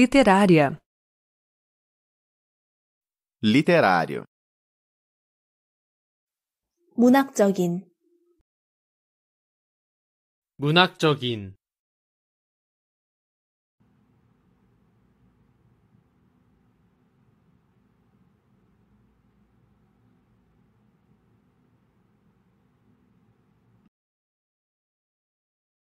Literária. Literário. 문학적인 문학적인